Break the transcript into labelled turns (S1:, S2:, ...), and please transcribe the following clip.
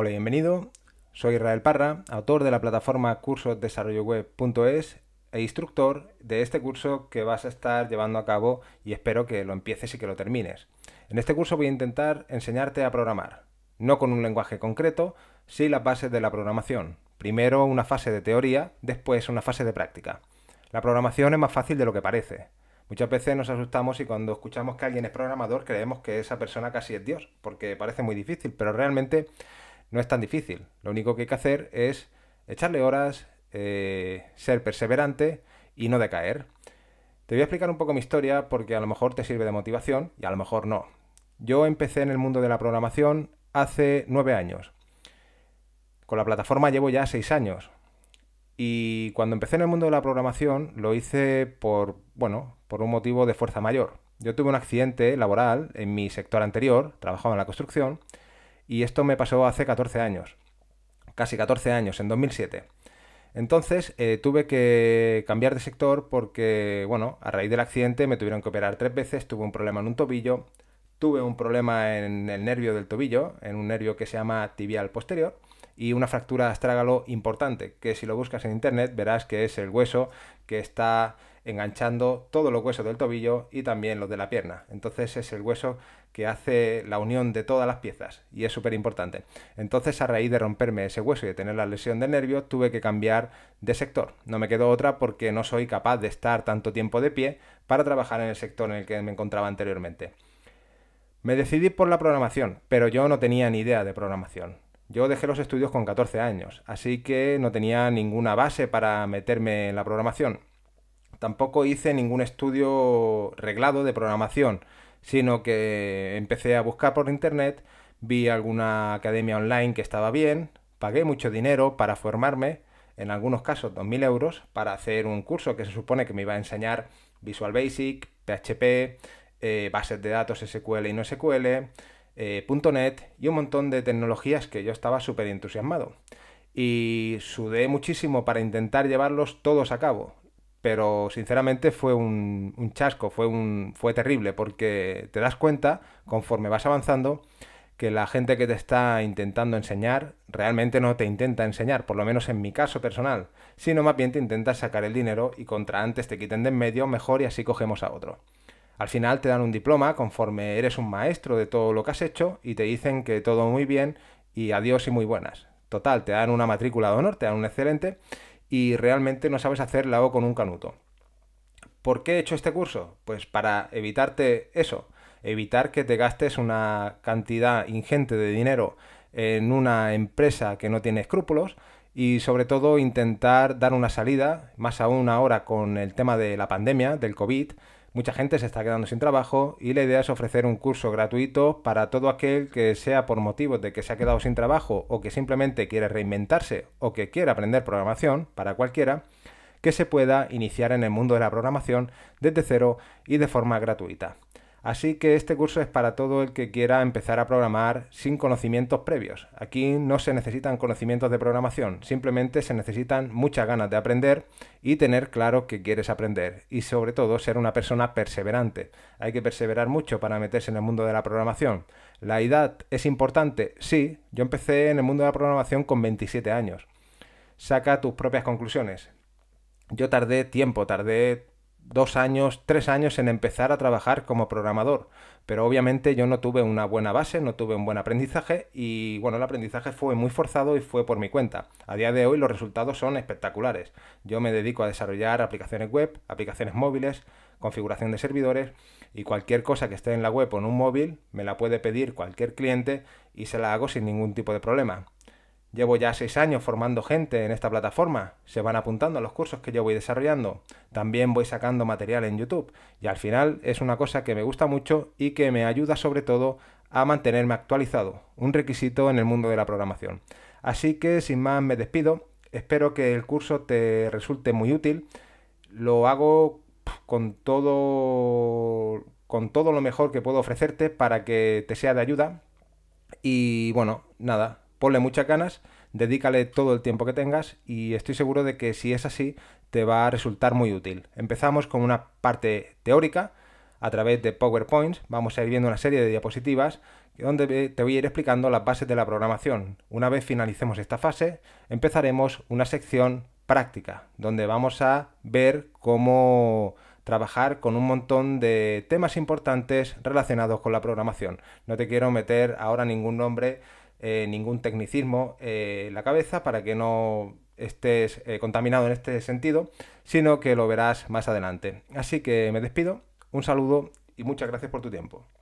S1: Hola y bienvenido. Soy Israel Parra, autor de la plataforma cursosdesarrolloweb.es e instructor de este curso que vas a estar llevando a cabo y espero que lo empieces y que lo termines. En este curso voy a intentar enseñarte a programar, no con un lenguaje concreto, sí las bases de la programación. Primero una fase de teoría, después una fase de práctica. La programación es más fácil de lo que parece. Muchas veces nos asustamos y cuando escuchamos que alguien es programador creemos que esa persona casi es Dios, porque parece muy difícil, pero realmente no es tan difícil. Lo único que hay que hacer es echarle horas, eh, ser perseverante y no decaer. Te voy a explicar un poco mi historia porque a lo mejor te sirve de motivación y a lo mejor no. Yo empecé en el mundo de la programación hace nueve años. Con la plataforma llevo ya seis años. Y cuando empecé en el mundo de la programación lo hice por, bueno, por un motivo de fuerza mayor. Yo tuve un accidente laboral en mi sector anterior, trabajaba en la construcción, y esto me pasó hace 14 años, casi 14 años, en 2007. Entonces eh, tuve que cambiar de sector porque, bueno, a raíz del accidente me tuvieron que operar tres veces, tuve un problema en un tobillo, tuve un problema en el nervio del tobillo, en un nervio que se llama tibial posterior, y una fractura astrágalo importante, que si lo buscas en internet verás que es el hueso que está enganchando todos los huesos del tobillo y también los de la pierna. Entonces es el hueso que hace la unión de todas las piezas y es súper importante. Entonces, a raíz de romperme ese hueso y de tener la lesión de nervio, tuve que cambiar de sector. No me quedó otra porque no soy capaz de estar tanto tiempo de pie para trabajar en el sector en el que me encontraba anteriormente. Me decidí por la programación, pero yo no tenía ni idea de programación. Yo dejé los estudios con 14 años, así que no tenía ninguna base para meterme en la programación. Tampoco hice ningún estudio reglado de programación sino que empecé a buscar por internet, vi alguna academia online que estaba bien, pagué mucho dinero para formarme, en algunos casos 2.000 euros, para hacer un curso que se supone que me iba a enseñar Visual Basic, PHP, eh, bases de datos SQL y no SQL, eh, .NET y un montón de tecnologías que yo estaba súper entusiasmado. Y sudé muchísimo para intentar llevarlos todos a cabo pero sinceramente fue un, chasco, fue, un, fue terrible, porque te das cuenta, conforme vas avanzando, que la gente que te está intentando enseñar realmente no te intenta enseñar, por lo menos en mi caso personal, sino más bien te intenta sacar el dinero y contra antes te quiten de en medio, mejor y así cogemos a otro. Al final te dan un diploma conforme eres un maestro de todo lo que has hecho y te dicen que todo muy bien y adiós y muy buenas. Total, te dan una matrícula de honor, te dan un excelente y realmente no sabes hacer la o con un canuto. ¿Por qué he hecho este curso? Pues para evitarte eso, evitar que te gastes una cantidad ingente de dinero en una empresa que no tiene escrúpulos y sobre todo intentar dar una salida, más aún ahora con el tema de la pandemia, del COVID, Mucha gente se está quedando sin trabajo y la idea es ofrecer un curso gratuito para todo aquel que sea por motivos de que se ha quedado sin trabajo o que simplemente quiere reinventarse o que quiera aprender programación, para cualquiera, que se pueda iniciar en el mundo de la programación desde cero y de forma gratuita. Así que este curso es para todo el que quiera empezar a programar sin conocimientos previos. Aquí no se necesitan conocimientos de programación, simplemente se necesitan muchas ganas de aprender y tener claro que quieres aprender y sobre todo ser una persona perseverante. Hay que perseverar mucho para meterse en el mundo de la programación. ¿La edad es importante? Sí, yo empecé en el mundo de la programación con 27 años. Saca tus propias conclusiones. Yo tardé tiempo, tardé dos años, tres años en empezar a trabajar como programador. Pero obviamente yo no tuve una buena base, no tuve un buen aprendizaje y bueno, el aprendizaje fue muy forzado y fue por mi cuenta. A día de hoy los resultados son espectaculares. Yo me dedico a desarrollar aplicaciones web, aplicaciones móviles, configuración de servidores y cualquier cosa que esté en la web o en un móvil me la puede pedir cualquier cliente y se la hago sin ningún tipo de problema. Llevo ya seis años formando gente en esta plataforma. Se van apuntando a los cursos que yo voy desarrollando. También voy sacando material en YouTube. Y al final es una cosa que me gusta mucho y que me ayuda sobre todo a mantenerme actualizado. Un requisito en el mundo de la programación. Así que sin más me despido. Espero que el curso te resulte muy útil. Lo hago con todo con todo lo mejor que puedo ofrecerte para que te sea de ayuda. Y bueno, nada, ponle muchas ganas, dedícale todo el tiempo que tengas y estoy seguro de que si es así te va a resultar muy útil. Empezamos con una parte teórica a través de PowerPoint, vamos a ir viendo una serie de diapositivas donde te voy a ir explicando las bases de la programación. Una vez finalicemos esta fase, empezaremos una sección práctica, donde vamos a ver cómo trabajar con un montón de temas importantes relacionados con la programación. No te quiero meter ahora ningún nombre eh, ningún tecnicismo eh, en la cabeza para que no estés eh, contaminado en este sentido, sino que lo verás más adelante. Así que me despido, un saludo y muchas gracias por tu tiempo.